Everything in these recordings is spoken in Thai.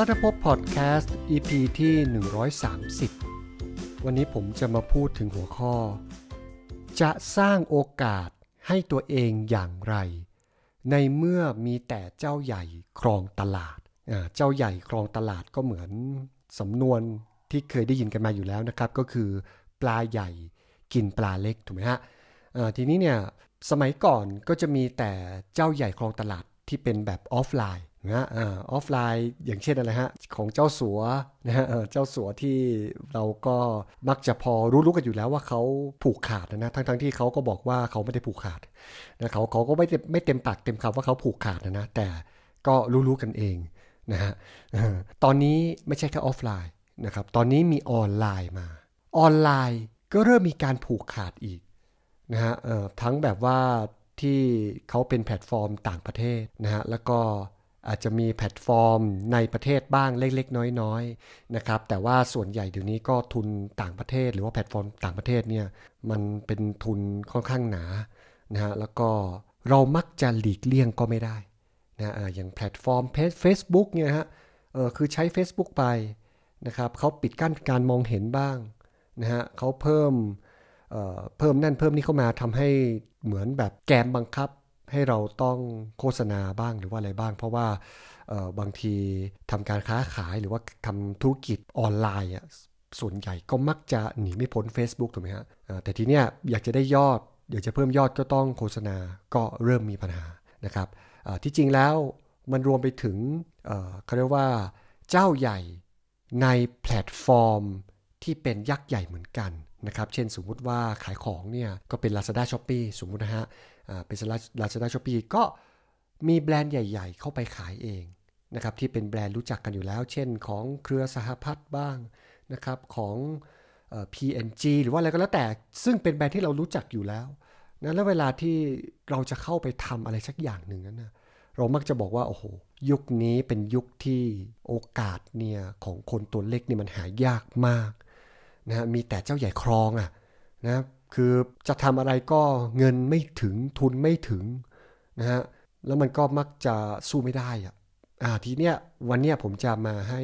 รัภพบพอดแคสต์ EP ที่ 130 วันนี้ผมจะมาพูดถึงหัวข้อ จะสร้างโอกาสให้ตัวเองอย่างไร ในเมื่อมีแต่เจ้าใหญ่ครองตลาด เจ้าใหญ่ครองตลาดก็เหมือนสำนวนที่เคยได้ยินกันมาอยู่แล้วนะครับ ก็คือปลาใหญ่กินปลาเล็กถูกไหมฮะทีนี้เนี่ย สมัยก่อนก็จะมีแต่เจ้าใหญ่ครองตลาดที่เป็นแบบออฟไลน์นะออฟไลน์อย่างเช่นอะไรฮะของเจ้า สัวนะฮะเจ้าสัวที่เราก็มักจะพอรู้รู้กันอยู่แล้วว่าเขาผูกขาดนะนะทั้งทที่เขาก็บอกว่าเขาไม่ได้ผูกขาดนะเขาเขาก็ไม่ไม่เต็มปากเต็มคำว่าเขาผูกขาดนะนะแต่ก็รู้รู้กันเองนะฮะตอนนี้ไม่ใช่แค่ออฟไลน์นะครับตอนนี้มีออนไลน์มา ออนไลน์ก็เริ่มมีการผูกขาดอีกนะฮะทั้งแบบว่าที่เขาเป็นแพลตฟอร์มต่างประเทศนะฮะแล้วก็อาจจะมีแพลตฟอร์มในประเทศบ้างเล็กๆ น้อยๆ นะครับ แต่ว่าส่วนใหญ่เดี๋ยวนี้ก็ทุนต่างประเทศหรือว่าแพลตฟอร์มต่างประเทศเนี่ยมันเป็นทุนค่อนข้างหนานะฮะแล้วก็เรามักจะหลีกเลี่ยงก็ไม่ได้นะออย่างแพลตฟอร์มเพจบุ๊กเนี่ยฮะเออคือใช้ Facebook ไปนะครับเขาปิดกั้นการมองเห็นบ้างนะฮะเขาเพิ่มเพิ่มนั่นเพิ่มนี่เข้ามาทำให้เหมือนแบบแกมบังคับให้เราต้องโฆษณาบ้างหรือว่าอะไรบ้าง เพราะว่าบางทีทำการค้าขายหรือว่าทำธุรกิจออนไลน์ส่วนใหญ่ก็มักจะหนีไม่พ้น Facebook ถูกไหมฮะแต่ทีเนี้ยอยากจะได้ยอด อยากจะเพิ่มยอดก็ต้องโฆษณาก็เริ่มมีปัญหานะครับที่จริงแล้วมันรวมไปถึงเขาเรียกว่าเจ้าใหญ่ในแพลตฟอร์มที่เป็นยักษ์ใหญ่เหมือนกันนะครับเช่นสมมุติว่าขายของเนี่ยก็เป็น Lazada s h o p e e สมมุตินะฮะเป็นลาซาด้าช้อปปี้ก็มีแบรนด์ใหญ่ๆ เข้าไปขายเองนะครับ ที่เป็นแบรนด์รู้จักกันอยู่แล้วเช่นของเครือสหพัฒน์บ้างนะครับของ PNG หรือว่าอะไรก็แล้วแต่ซึ่งเป็นแบรนด์ที่เรารู้จักอยู่แล้วนะแล้วเวลาที่เราจะเข้าไปทำอะไรสักอย่างหนึ่งนั้นนะเรามักจะบอกว่า โอ้โหยุคนี้เป็นยุคที่โอกาสเนี่ยของคนตัวเล็กเนี่ยมันหายากมากนะมีแต่เจ้าใหญ่ครองอะ่ะ นะคือจะทำอะไรก็เงินไม่ถึงทุนไม่ถึงนะฮะแล้วมันก็มักจะสู้ไม่ได้อะอ่าทีเนี้ยวันเนี้ยผมจะมาให้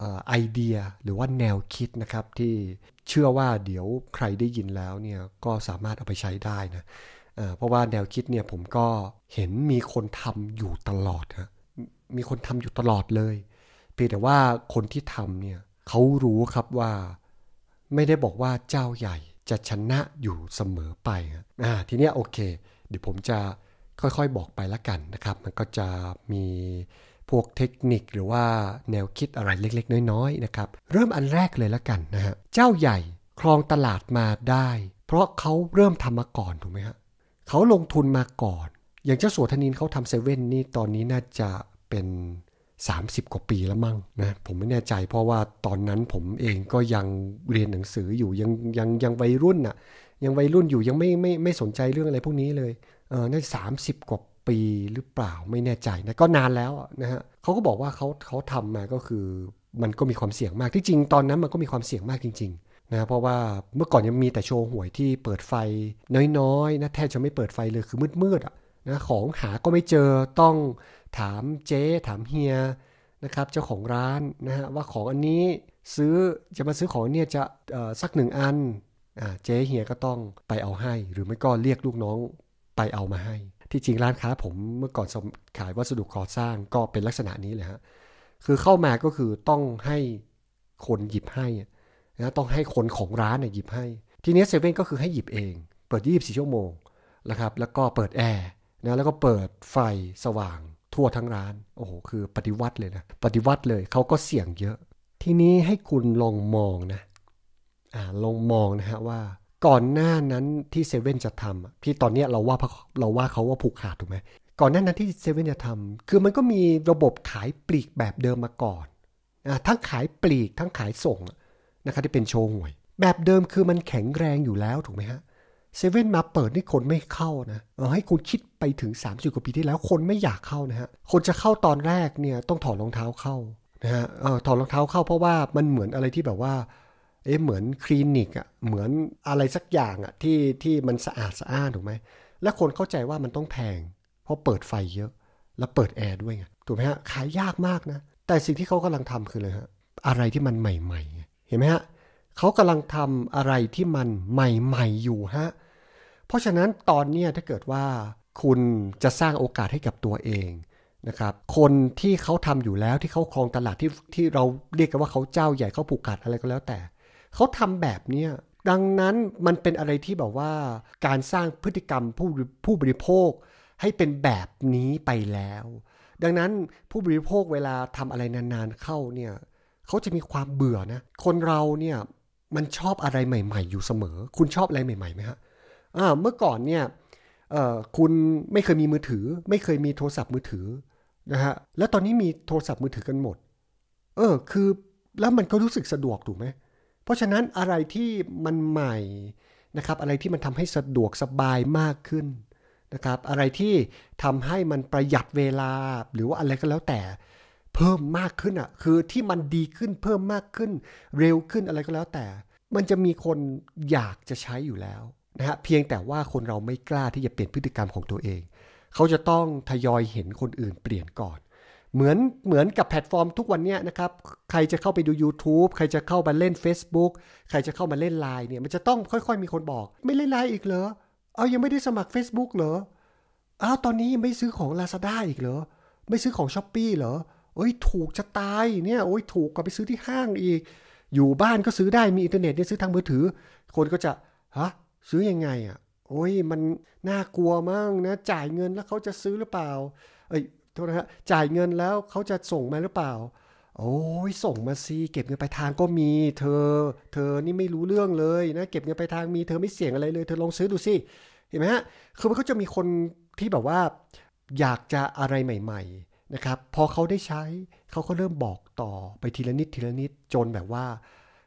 อ่ไอเดียหรือว่าแนวคิดนะครับที่เชื่อว่าเดี๋ยวใครได้ยินแล้วเนี่ยก็สามารถเอาไปใช้ได้นะเพราะว่าแนวคิดเนี่ยผมก็เห็นมีคนทำอยู่ตลอดฮะมีคนทำอยู่ตลอดเลย เพียงแต่ว่าคนที่ทำเนี่ยเขารู้ครับว่าไม่ได้บอกว่าเจ้าใหญ่จะชนะอยู่เสมอไปอ่าทีนี้โอเค เดี๋ยวผมจะค่อยๆบอกไปละกันนะครับ มันก็จะมีพวกเทคนิคหรือว่าแนวคิดอะไรเล็กๆ น้อยๆ นะครับ เริ่มอันแรกเลยละกันนะฮะ เจ้าใหญ่ ครองตลาดมาได้ เพราะเขาเริ่มทำมาก่อน ถูกไหมฮะเขาลงทุนมาก่อน อย่างเจ้าสัวธนินเขาทำเซเว่นนี่ตอนนี้น่าจะเป็น30 กว่าปีแล้วมั้งนะผมไม่แน่ใจ เพราะว่าตอนนั้นผมเองก็ยังเรียนหนังสืออยู่ยังยังยังวัยรุ่นอะ่ะยังวัยรุ่นอยู่ยังไม่ไม่ไม่สนใจเรื่องอะไรพวกนี้เลย เออนด้สามสิบกว่าปีหรือเปล่าไม่แน่ใจนะก็นานแล้วนะฮะเขาก็บอกว่าเขาเขาทำมาก็คือมันก็มีความเสี่ยงมากที่จริงตอนนั้นมันก็มีความเสี่ยงมากจริงๆนะเพราะว่าเมื่อก่อนยังมีแต่โชว์หวยที่เปิดไฟน้อยๆนะแทบจะไม่เปิดไฟเลยคือมืดๆอ่ะนะของหาก็ไม่เจอต้องถามเจ๊ถามเฮียนะครับเจ้าของร้านนะฮะว่าของอันนี้ซื้อจะมาซื้อของเนี่ยจะสักหนึ่งอันเจ๊เฮียก็ต้องไปเอาให้ หรือไม่ก็เรียกลูกน้องไปเอามาให้ ที่จริงร้านค้าผมเมื่อก่อนขายวัสดุก่อสร้างก็เป็นลักษณะนี้เลยฮะคือเข้ามาก็คือต้องให้คนหยิบให้นะต้องให้คนของร้านเนี่ยหยิบให้ ทีนี้เซเว่นก็คือให้หยิบเอง เปิด24ชั่วโมงนะครับแล้วก็เปิดแอร์นะแล้วก็เปิดไฟสว่างทั่วทั้งร้าน โอ้โห คือ ปฏิวัติเลยนะ ปฏิวัติเลยเขาก็เสี่ยงเยอะ ทีนี้ให้คุณลองมองนะอ่าลองมองนะฮะว่าก่อนหน้านั้นที่เซเว่นจะทำพี่ตอนเนี้ยเราว่าเราว่าเขาว่าผูกขาดถูกไหม ก่อนหน้านั้นที่เซเว่นจะทำคือมันก็มีระบบขายปลีกแบบเดิมมาก่อนอ่าทั้งขายปลีกทั้งขายส่งนะครับที่เป็นโชว์หวย แบบเดิมคือมันแข็งแรงอยู่แล้วถูกไหมฮะเซเว่นมาเปิดนี่คนไม่เข้านะเให้คุณคิดไปถึง30กว่าปีที่แล้ว คนไม่อยากเข้านะฮะ คนจะเข้าตอนแรกเนี่ย ต้องถอดรองเท้าเข้านะฮะถอดรองเท้าเข้า เพราะว่ามันเหมือนอะไรที่แบบว่า เอ๊ะเหมือนคลินิกอะ่ะ เหมือนอะไรสักอย่างอะ่ะที่ที่มันสะอาดสะอ้านถูกไหม และคนเข้าใจว่ามันต้องแพงเพราะเปิดไฟเยอะ แล้วเปิดแอร์ด้วยไงถูกไหมฮะขายยากมากนะ แต่สิ่งที่เขากำลังทำคือเลยฮะอะไรที่มันใหม่ๆเห็นไหมฮะเขากำลังทำอะไรที่มันใหม่ๆอยู่ฮะเพราะฉะนั้นตอนนี้ถ้าเกิดว่าคุณจะสร้างโอกาสให้กับตัวเองนะครับคนที่เขาทำอยู่แล้วที่เขาครองตลาดที่ที่เราเรียกกันว่าเขาเจ้าใหญ่เขาผูกขาดอะไรก็แล้วแต่เขาทำแบบเนี้ยดังนั้นมันเป็นอะไรที่แบบว่าการสร้างพฤติกรรมผู้ผู้บริโภคให้เป็นแบบนี้ไปแล้ว ดังนั้นผู้บริโภคเวลาทำอะไรนานๆ เข้าเนี่ยเขาจะมีความเบื่อนะคนเราเนี่ยมันชอบอะไรใหม่ ๆอยู่เสมอ คุณชอบอะไรใหม่ๆไหมฮะเมื่อก่อนเนี่ยคุณไม่เคยมีมือถือ ไม่เคยมีโทรศัพท์มือถือนะฮะแล้วตอนนี้มีโทรศัพท์มือถือกันหมดเออคือ แล้วมันก็รู้สึกสะดวกถูกไหมเพราะฉะนั้นอะไรที่มันใหม่นะครับอะไรที่มันทำให้สะดวกสบายมากขึ้นนะครับอะไรที่ทำให้มันประหยัดเวลาหรือว่าอะไรก็แล้วแต่ เพิ่มมากขึ้นอ่ะคือที่มันดีขึ้นเพิ่มมากขึ้น เร็วขึ้นอะไรก็แล้วแต่ มันจะมีคนอยากจะใช้อยู่แล้วนะฮะเพียงแต่ว่าคนเราไม่กล้าที่จะเปลี่ยนพฤติกรรมของตัวเอง เขาจะต้องทยอยเห็นคนอื่นเปลี่ยนก่อน เหมือนเหมือนกับแพลตฟอร์มทุกวันนี้นะครับ ใครจะเข้าไปดู YouTube ใครจะเข้ามาเล่น Facebook ใครจะเข้ามาเล่นไลน์เนี่ย มันจะต้องค่อยๆมีคนบอก ไม่เล่นไลน์อีกเหรอ เอายังไม่ได้สมัคร Facebook เหรอ อ้าว ตอนนี้ไม่ซื้อของ Lazada อีกเหรอ ไม่ซื้อของ s h อ p e e เหรอโอ้ย ถูกจะตาย เนี่ย โอ้ยถูกกว่าไปซื้อที่ห้างอีก อยู่บ้านก็ซื้อได้มีอินเทอร์เน็ตเนี่ยซื้อทางมือถือ คนก็จะฮะซื้ออยังไงอ่ะโอ้ยมันน่ากลัวมากนะ จ่ายเงินแล้วเขาจะซื้อหรือเปล่า เอ้ยโทษนะฮะ จ่ายเงินแล้วเขาจะส่งมาหรือเปล่า โอ้ยส่งมาสิเก็บเงินไปทางก็มี เธอ เธอนี่ไม่รู้เรื่องเลยนะเก็บเงินไปทางมีเธอไม่เสี่ยงอะไรเลย เธอลองซื้อดูสิเห็นไหมฮะคือมันก็จะมีคนที่แบบว่าอยากจะอะไรใหม่ ๆ นะครับ พอเขาได้ใช้เขาก็เริ่มบอกต่อไปทีละนิดทีละนิดจนแบบว่า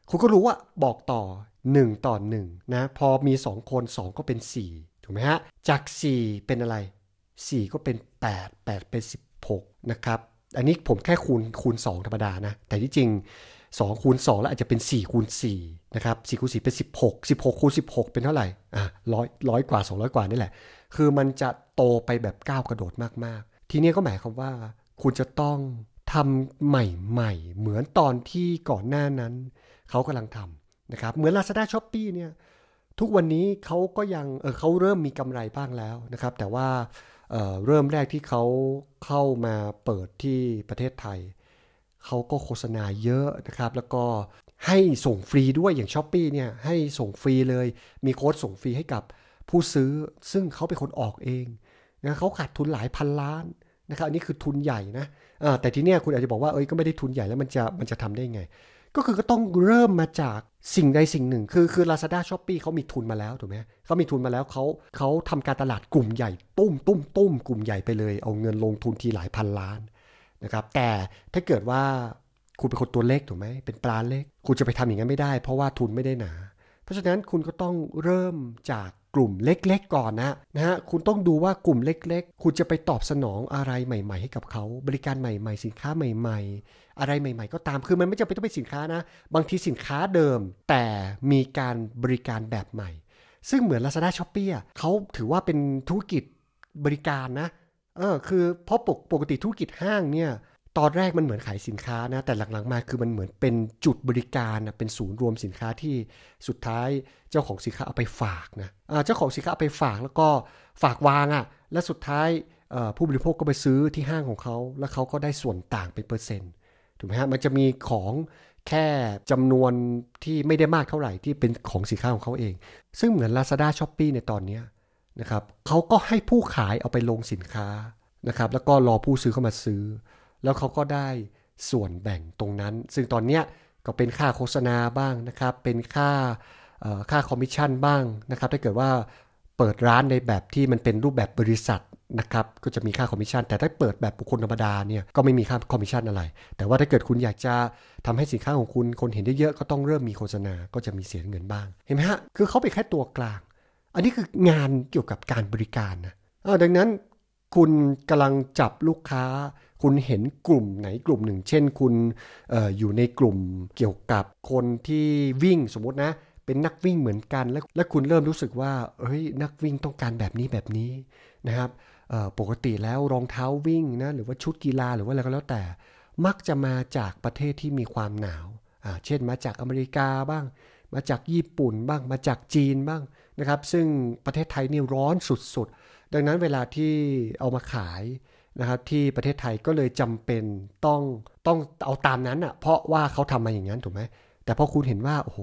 คุณก็รู้ว่าบอกต่อ 1 ต่อ 1 นะ พอมี 2 คน 2 ก็เป็น 4 ถูกไหมฮะ จาก 4 เป็นอะไร 4 ก็เป็น 8 8 เป็น 16 นะครับ อันนี้ผมแค่คูณคูณ2ธรรมดานะ แต่ที่จริง2คูณ2แล้วอาจจะเป็น4คูณ4นะครับ4คูณ4เป็น 16 16คูณ16 เป็นเท่าไหร่ อ่ะร้อยร้อยกว่า 200 กว่านี่แหละ คือมันจะโตไปแบบก้าวกระโดดมาก ๆ ทีนี้ก็หมายความว่า คุณจะต้องทำใหม่ๆเหมือนตอนที่ก่อนหน้านั้นเขากำลังทำนะครับเหมือน Lazada s h o p ป e เนี่ยทุกวันนี้เขาก็ยังเออเขาเริ่มมีกำไรบ้างแล้วนะครับ แต่ว่าเเริ่มแรกที่เขาเข้ามาเปิดที่ประเทศไทย เขาก็โฆษณาเยอะนะครับแล้วก็ให้ส่งฟรีด้วยอย่างช้อปปีเนี่ยให้ส่งฟรีเลยมีโค้ดส่งฟรีให้กับผู้ซื้อ ซึ่งเขาเป็นคนออกเองนะเขาขาดทุนหลายพันล้านนะครับอันนี้คือทุนใหญ่นะแต่ทีเนี้ยคุณอาจจะบอกว่าเอ้ยก็ไม่ได้ทุนใหญ่แล้วมันจะมันจะทำได้ไงก็คือก็ต้องเริ่มมาจากสิ่งใดสิ่งหนึ่งคือ คือ Lazada s h o p ป e เขามีทุนมาแล้วถูกไหมเขามีทุนมาแล้วเขาเขาทำการตลาดกลุ่มใหญ่ตุ้มตุ้มตุ้มกลุ่มใหญ่ไปเลย เอาเงินลงทุนทีหลายพันล้านนะครับแต่ถ้าเกิดว่าคุณเป็นคนตัวเล็กถูกไหมเป็นปลาเล็กคุณจะไปทำอย่างนั้นไม่ได้เพราะว่าทุนไม่ได้หนา เพราะฉะนั้นคุณก็ต้องเริ่มจากกลุ่มเล็กๆก่อนนะนะฮะ คุณต้องดูว่ากลุ่มเล็ก ๆ คุณจะไปตอบสนองอะไรใหม่ ๆ ให้กับเขา บริการใหม่ ๆ สินค้าใหม่ ๆ อะไรใหม่ ๆก็ตาม คือมันไม่จำเป็นต้องเป็นสินค้านะ บางทีสินค้าเดิมแต่มีการบริการแบบใหม่ ซึ่งเหมือน Lazada s h o p e e เขาถือว่าเป็นธุรกิจบริการนะ เออ คือเพราะปกปกติธุรกิจห้างเนี่ยตอนแรกมันเหมือนขายสินค้านะ แต่หลังๆมาคือมันเหมือนเป็นจุดบริการนะเป็นศูนย์รวมสินค้าที่สุดท้ายเจ้าของสินค้าเอาไปฝากนะะเจ้าของสินค้าเอาไปฝาก แล้วก็ฝากวางอะ่ะ และสุดท้ายผู้บริโภคก็ไปซื้อที่ห้างของเขา แล้วเขาก็ได้ส่วนต่างเป็นเปอร์เซ็นต์ถูกไหมฮะ มันจะมีของแค่จำนวนที่ไม่ได้มากเท่าไหร่ที่เป็นของสินค้าของเขาเอง ซึ่งเหมือน Lazada s h o p e e ในตอนนี้นะครับเขาก็ให้ผู้ขายเอาไปลงสินค้านะครับ แล้วก็รอผู้ซื้อเข้ามาซื้อแล้วเขาก็ได้ส่วนแบ่งตรงนั้น ซึ่งตอนเนี้ยก็เป็นค่าโฆษณาบ้างนะครับ เป็นค่าค่าคอมมิชชั่นบ้างนะครับ ถ้าเกิดว่าเปิดร้านในแบบที่มันเป็นรูปแบบบริษัทนะครับ ก็จะมีค่าคอมมิชชั่น แต่ถ้าเปิดแบบบุคคลธรรมดาเนี่ย ก็ไม่มีค่าคอมมิชชั่นอะไร แต่ว่าถ้าเกิดคุณอยากจะทำให้สินค้าของคุณ คนเห็นเยอะๆ ก็ต้องเริ่มมีโฆษณา ก็จะมีเสียเงินบ้าง เห็นไหมฮะ คือเขาเป็นแค่ตัวกลาง อันนี้คืองานเกี่ยวกับการบริการนะดังนั้นคุณกำลังจับลูกค้าคุณเห็นกลุ่มไหนกลุ่มหนึ่ง เช่นคุณอออยู่ในกลุ่มเกี่ยวกับคนที่วิ่งสมมตินะ เป็นนักวิ่งเหมือนกัน แล้วและคุณเริ่มรู้สึกว่าเฮ้ยนักวิ่งต้องการแบบนี้แบบนี้นะครับปกติแล้วรองเท้าวิ่งนะหรือว่าชุดกีฬาหรือว่าอะไรก็แล้วแต่ มักจะมาจากประเทศที่มีความหนาวเช่นมาจากอเมริกาบ้าง มาจากญี่ปุ่นบ้าง มาจากจีนบ้างนะครับซึ่งประเทศไทยนี่ร้อนสุดๆ ดังนั้นเวลาที่เอามาขายนะครับที่ประเทศไทยก็เลยจำเป็นต้องต้องเอาตามนั้นอะ่ะ เพราะว่าเขาทำมาอย่างนั้นถูกไหมแต่พอคุณเห็นว่าโอ้โห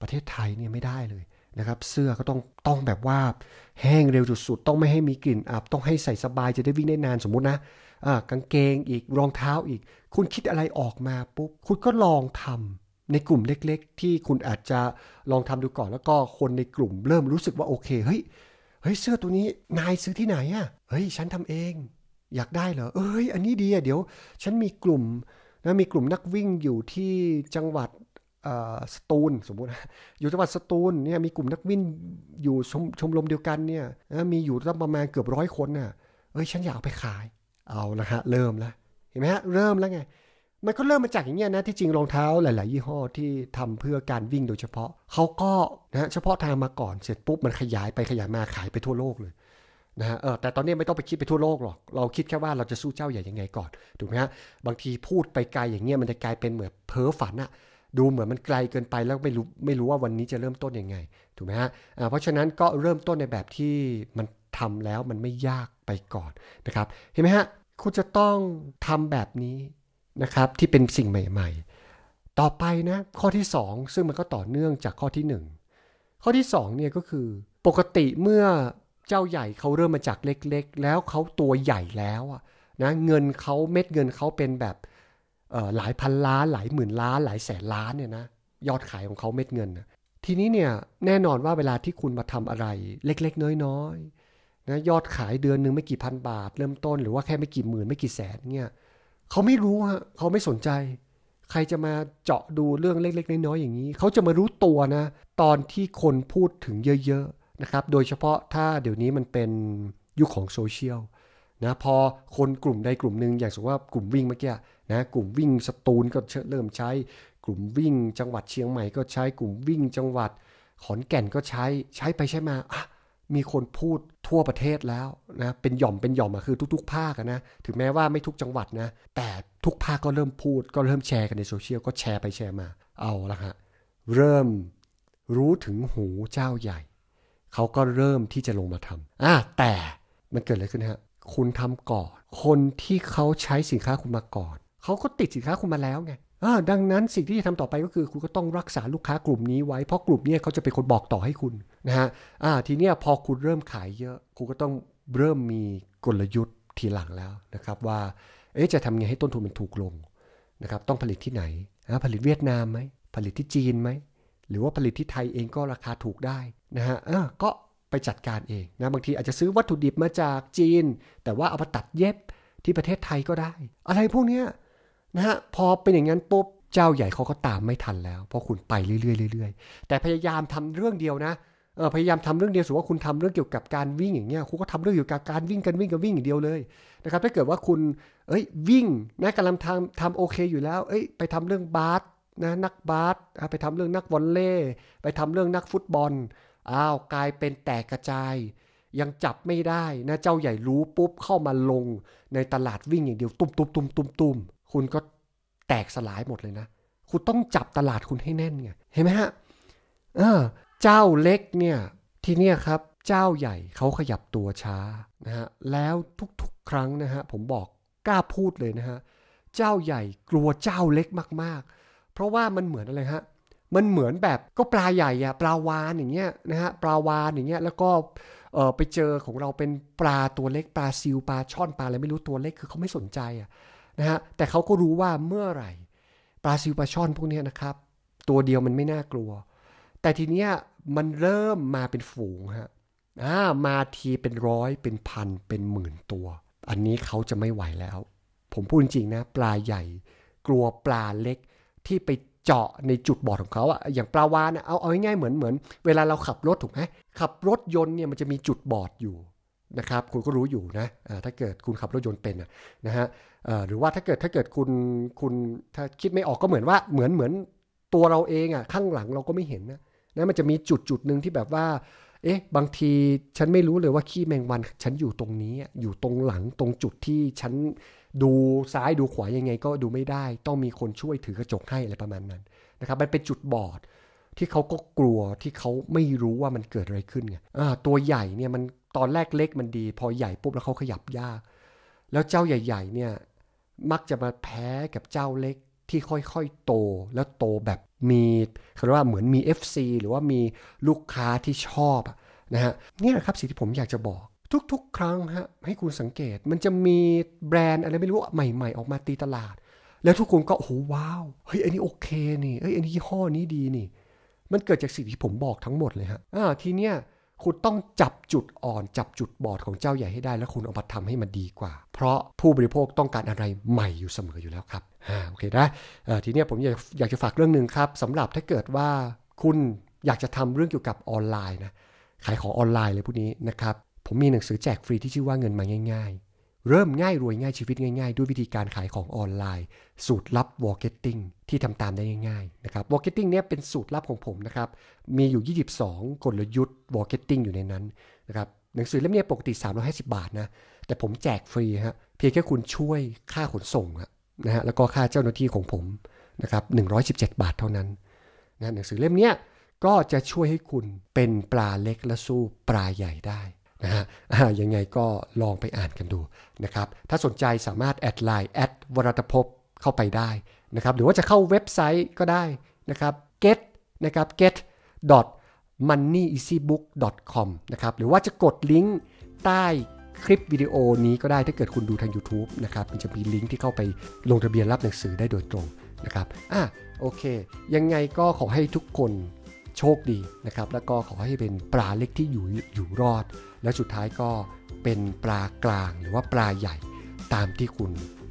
ประเทศไทยเนี่ยไม่ได้เลยนะครับ เสื้อก็ต้องต้องแบบว่าแห้งเร็วสุดๆต้องไม่ให้มีกลิ่นอับต้องให้ใส่สบายจะได้วิ่งได้นานสมมุตินะอ่ากางเกงอีกรองเท้าอีก คุณคิดอะไรออกมาปุ๊บคุณก็ลองทำในกลุ่มเล็ก ๆ ที่คุณอาจจะลองทำดูก่อน แล้วก็คนในกลุ่มเริ่มรู้สึกว่าโอเค เฮ้ย เฮ้ย เสื้อตัวนี้นายซื้อที่ไหนอะ่ะเฮ้ย ฉันทำเองอยากได้เหรอ เอ้ย อันนี้ดีอะเดี๋ยวฉันมีกลุ่มนะ มีกลุ่มนักวิ่งอยู่ที่จังหวัดสตูลสมมุติอยู่จังหวัดสตูลเนี่ย มีกลุ่มนักวิ่งอยู่ชมชมรมเดียวกันเนี่ยมีอยู่ประมาณเกือบร้อยคนน่ะเอ้ย ฉันอยากไปขาย เอาละฮะ เริ่มแล้ว เห็นไหมฮะ เริ่มแล้วไง มันก็เริ่มมาจากอย่างเงี้ยนะ ที่จริงรองเท้าหลาย ๆ ยี่ห้อ ที่ทำเพื่อการวิ่งโดยเฉพาะเขาก็นะเฉพาะทางมาก่อน เสร็จปุ๊บมันขยายไปขยายมาขายไปทั่วโลกเลยนะฮะเออแต่ตอนนี้ไม่ต้องไปคิดไปทั่วโลกหรอก เราคิดแค่ว่าเราจะสู้เจ้าใหญ่ยังไงก่อนถูกไหมฮะบางทีพูดไปไกลอย่างเงี้ยมันจะกลายเป็นเหมือนเพ้อฝันอะดูเหมือนมันไกลเกินไปแล้วไม่รู้ไม่รู้ว่าวันนี้จะเริ่มต้นยังไงถูกไหมฮะเพราะฉะนั้นก็เริ่มต้นในแบบที่มันทำแล้วมันไม่ยากไปก่อนนะครับเห็นไหมฮะคุณจะต้องทำแบบนี้นะครับที่เป็นสิ่งใหม่ ๆ ต่อไปนะข้อที่2ซึ่งมันก็ต่อเนื่องจากข้อที่ 1 ข้อที่2เนี่ยก็คือปกติเมื่อเจ้าใหญ่เขาเริ่มมาจากเล็กๆ แล้วเขาตัวใหญ่แล้วนะเงินเขาเม็ดเงินเขาเป็นแบบหลายพันล้านหลายหมื่นล้านหลายแสนล้านเนี่ยนะยอดขายของเขาเม็ดเงินนะทีนี้เนี่ยแน่นอนว่าเวลาที่คุณมาทำอะไรเล็กๆน้อยๆนะยอดขายเดือนหนึ่งไม่กี่พันบาท เริ่มต้นหรือว่าแค่ไม่กี่หมื่นไม่กี่แสนเนี่ยเขาไม่รู้ฮะเขาไม่สนใจ ใครจะมาเจาะดูเรื่องเล็กๆน้อยๆอย่างนี้เขาจะมารู้ตัวนะ ตอนที่คนพูดถึงเยอะๆนะครับ โดยเฉพาะถ้าเดี๋ยวนี้มันเป็นยุคของโซเชียลนะ พอคนกลุ่มใดกลุ่มหนึ่งอย่างสมมติว่ากลุ่มวิ่งเมื่อกี้นะ กลุ่มวิ่งสตูลก็เริ่มใช้ กลุ่มวิ่งจังหวัดเชียงใหม่ก็ใช้ กลุ่มวิ่งจังหวัด ขอนแก่นก็ใช้ ใช้ไปใช้มา อ่ะ มีคนพูดทั่วประเทศแล้วนะ เป็นหย่อมเป็นหย่อมอะคือทุกๆภาคนะ ถึงแม้ว่าไม่ทุกจังหวัดนะ แต่ทุกภาคก็เริ่มพูด ก็เริ่มแชร์กันในโซเชียล ก็แชร์ไปแชร์มา เอาละฮะ เริ่มรู้ถึงหูเจ้าใหญ่เขาก็เริ่มที่จะลงมาทำอ่ะแต่ มันเกิดอะไรขึ้นฮะ คุณทำก่อน คนที่เขาใช้สินค้าคุณมาก่อน เขาก็ติดสินค้าคุณมาแล้วไงดังนั้นสิ่งที่จะทำต่อไปก็คือ คุณก็ต้องรักษาลูกค้ากลุ่มนี้ไว้ เพราะกลุ่มนี้เขาจะเป็นคนบอกต่อให้คุณนะฮะทีเนี้ยพอคุณเริ่มขายเยอะ คุณก็ต้องเริ่มมีกลยุทธ์ทีหลังแล้วนะครับ ว่า เอ๊ะจะทำไงให้ต้นทุนมันถูกลงนะครับ ต้องผลิตที่ไหนผลิตเวียดนามไหม ผลิตที่จีนไหมหรือว่าผลิตที่ไทยเองก็ราคาถูกได้ นะฮะก็ไปจัดการเองนะบางทีอาจจะซื้อวัตถุดิบมาจากจีน แต่ว่าเอามาตัดเย็บที่ประเทศไทยก็ได้ อะไรพวกเนี้ยนะฮะพอเป็นอย่างนั้น ปุ๊บ เจ้าใหญ่เขาก็ตามไม่ทันแล้ว เพราะคุณไปเรื่อย ๆ ๆ แต่พยายามทำเรื่องเดียวนะเออพยายามทำเรื่องเดียวสมมติว่าคุณทำเรื่องเกี่ยวกับการวิ่งอย่างเงี้ยคุณก็ทำเรื่องเกี่ยวกับการวิ่งกันวิ่งกันวิ่งอย่างเดียวเลยนะครับ ถ้าเกิดว่าคุณเอ้ยวิ่งนะกำลังทำทำโอเคอยู่แล้วเอ้ยไปทำเรื่องบาสนะนักบาสไปทำเรื่องนักวอลเล่ไปทำเรื่องนักฟุตบอลอ้าวกลายเป็นแตกกระจาย ยังจับไม่ได้นะ เจ้าใหญ่รู้ปุ๊บเข้ามาลง ในตลาดวิ่งอย่างเดียวตุ้มตุ้มตุ้มตุ้มตุ้มคุณก็แตกสลายหมดเลยนะ คุณต้องจับตลาดคุณให้แน่นไงเห็นไหมฮะเออเจ้าเล็กเนี่ยทีเนี้ยครับ เจ้าใหญ่เขาขยับตัวช้านะฮะแล้วทุกๆครั้งนะฮะผมบอกกล้าพูดเลยนะฮะเจ้าใหญ่กลัวเจ้าเล็กมาก ๆเพราะว่ามันเหมือนอะไรฮะ มันเหมือนแบบก็ปลาใหญ่อะปลาวานอย่างเงี้ยนะฮะ ปลาวานอย่างเงี้ย แล้วก็เออไปเจอของเราเป็นปลาตัวเล็ก ปลาซิวปลาช่อน ปลาอะไรไม่รู้ตัวเล็ก คือเขาไม่สนใจอะนะฮะ แต่เขาก็รู้ว่าเมื่อไหร่ ปลาซิวปลาช่อนพวกนี้นะครับ ตัวเดียวมันไม่น่ากลัว แต่ทีเนี้ยมันเริ่มมาเป็นฝูงฮะ อ่า มาทีเป็นร้อย เป็นพัน เป็นหมื่นตัว อันนี้เขาจะไม่ไหวแล้ว ผมพูดจริงนะ ปลาใหญ่กลัวปลาเล็กที่ไปเจาะในจุดบอดของเขาอะอย่างปลาวานเอาเอาง่ายๆเหมือนเหมือนเวลาเราขับรถถูกไหมขับรถยนต์เนี่ยมันจะมีจุดบอดอยู่นะครับ คุณก็รู้อยู่นะถ้าเกิดคุณขับรถยนต์เป็นนะฮะหรือว่าถ้าเกิดถ้าเกิดคุณคุณถ้าคิดไม่ออกก็เหมือนว่า เหมือนเหมือนตัวเราเองอะข้างหลังเราก็ไม่เห็นนะนะมันจะมีจุดจุดหนึ่งที่แบบว่า เอ๊ะบางทีฉันไม่รู้เลยว่าขี้แมงวัน ฉันอยู่ตรงนี้ อยู่ตรงหลังตรงจุดที่ฉันดูซ้ายดูขวายังไงก็ดูไม่ได้ ต้องมีคนช่วยถือกระจกให้อะไรประมาณนั้นนะครับมันเป็นจุดบอดที่เขาก็กลัวที่เขาไม่รู้ว่ามันเกิดอะไรขึ้นไงตัวใหญ่เนี่ยมันตอนแรกเล็กมันดี พอใหญ่ปุ๊บแล้วเขาขยับยากแล้วเจ้าใหญ่ๆเนี่ยมักจะมาแพ้กับเจ้าเล็กที่ค่อยๆโตแล้วโตแบบมีเขาเรียกว่าเหมือนมี FC หรือว่ามีลูกค้าที่ชอบนะฮะนี่แหละครับสิ่งที่ผมอยากจะบอกทุกๆครั้งฮะ ให้คุณสังเกตมันจะมีแบรนด์อะไรไม่รู้ใหม่ๆ ออกมาตีตลาด แล้วทุกคนก็ โอ้โหว้าวเฮ้ยอันนี้โอเคนี่เฮ้ยอันนี้ยี่ห้อนี้ดีนี่ มันเกิดจากสิ่งที่ผมบอกทั้งหมดเลยฮะ อ่า ทีเนี้ยคุณต้องจับจุดอ่อนจับจุดบอดของเจ้าใหญ่ให้ได้แล้วคุณเอามาทำให้มันดีกว่า เพราะผู้บริโภคต้องการอะไรใหม่อยู่เสมออยู่แล้วครับอ่าโอเคนะทีเนี้ยผมอยากอยากจะฝากเรื่องหนึ่งครับสำหรับถ้าเกิดว่า คุณอยากจะทำเรื่องเกี่ยวกับออนไลน์นะขายของออนไลน์เลยพวกนี้นะครับผมมีหนังสือแจกฟรีที่ชื่อว่าเงินมาง่ายๆ เริ่มง่ายรวยง่ายชีวิตง่ายๆ ด้วยวิธีการขายของออนไลน์ สูตรลับวอลเกตติ้งที่ทำตามได้ง่ายๆนะครับวอลเกตติ้งเนี่ยเป็นสูตรลับของผมนะครับ มีอยู่ 22 กลยุทธ์วอลเกตติ้งอยู่ในนั้น นะครับ หนังสือเล่มนี้ปกติ 350 บาทนะ แต่ผมแจกฟรีฮะเพียงแค่คุณช่วยค่าขนส่งนะฮะแล้วก็ค่าเจ้าหน้าที่ของผมนะครับ117 บาทเท่านั้นนะหนังสือเล่มนี้ก็จะช่วยให้คุณเป็นปลาเล็กและสู้ปลาใหญ่ได้นะฮะยังไงก็ลองไปอ่านกันดูนะครับ ถ้าสนใจสามารถแอดไลน์แอดวรัตภพเข้าไปได้นะครับ หรือว่าจะเข้าเว็บไซต์ก็ได้นะครับ get นะครับ get moneyeasybook.com นะครับ หรือว่าจะกดลิงก์ใต้คลิปวิดีโอนี้ก็ได้ถ้าเกิดคุณดูทาง YouTube นะครับ มันจะมีลิงก์ที่เข้าไปลงทะเบียนรับหนังสือได้โดยตรงนะครับ อ่ะ โอเค ยังไงก็ขอให้ทุกคนโชคดีนะครับ แล้วก็ขอให้เป็นปลาเล็กที่อยู่อยู่รอดและสุดท้ายก็เป็นปลากลางหรือว่าปลาใหญ่ตามที่คุณ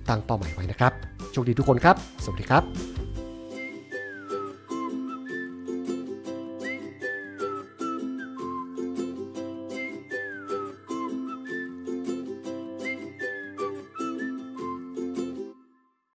ตั้งเป้าหมายไว้นะครับ โชคดีทุกคนครับ สวัสดีครับ